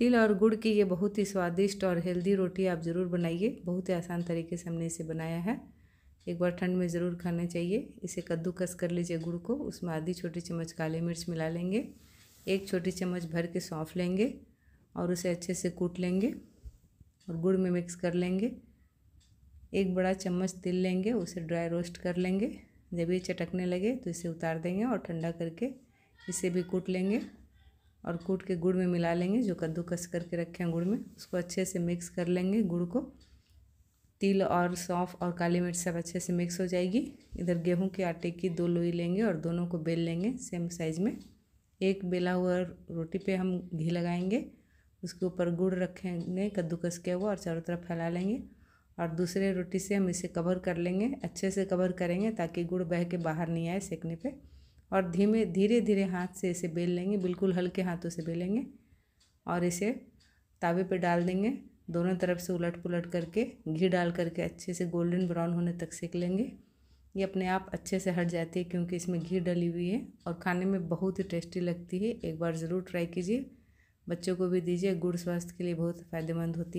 तिल और गुड़ की ये बहुत ही स्वादिष्ट और हेल्दी रोटी आप ज़रूर बनाइए बहुत ही आसान तरीके से हमने इसे बनाया है एक बार ठंड में ज़रूर खाना चाहिए इसे कद्दूकस कर लीजिए गुड़ को उसमें आधी छोटी चम्मच काली मिर्च मिला लेंगे एक छोटी चम्मच भर के सौंफ लेंगे और उसे अच्छे से कूट लेंगे और गुड़ में मिक्स कर लेंगे एक बड़ा चम्मच तिल लेंगे उसे ड्राई रोस्ट कर लेंगे जब ये चटकने लगे तो इसे उतार देंगे और ठंडा करके इसे भी कूट लेंगे और कूट के गुड़ में मिला लेंगे जो कद्दू कस करके रखे हैं गुड़ में उसको अच्छे से मिक्स कर लेंगे गुड़ को तिल और सौंफ और काली मिर्च सब अच्छे से मिक्स हो जाएगी इधर गेहूं के आटे की दो लोई लेंगे और दोनों को बेल लेंगे सेम साइज़ में एक बेला हुआ रोटी पे हम घी लगाएंगे उसके ऊपर गुड़ रखेंगे कद्दूकस के हुआ और चारों तरफ फैला लेंगे और दूसरे रोटी से हम इसे कवर कर लेंगे अच्छे से कवर करेंगे ताकि गुड़ बह के बाहर नहीं आए सेकने पर और धीमे धीरे धीरे हाथ से इसे बेल लेंगे बिल्कुल हल्के हाथों से बेलेंगे और इसे तावे पे डाल देंगे दोनों तरफ से उलट पुलट करके घी डाल करके अच्छे से गोल्डन ब्राउन होने तक सेक लेंगे ये अपने आप अच्छे से हट जाती है क्योंकि इसमें घी डली हुई है और खाने में बहुत ही टेस्टी लगती है एक बार ज़रूर ट्राई कीजिए बच्चों को भी दीजिए गुड़ स्वास्थ्य के लिए बहुत फ़ायदेमंद होती है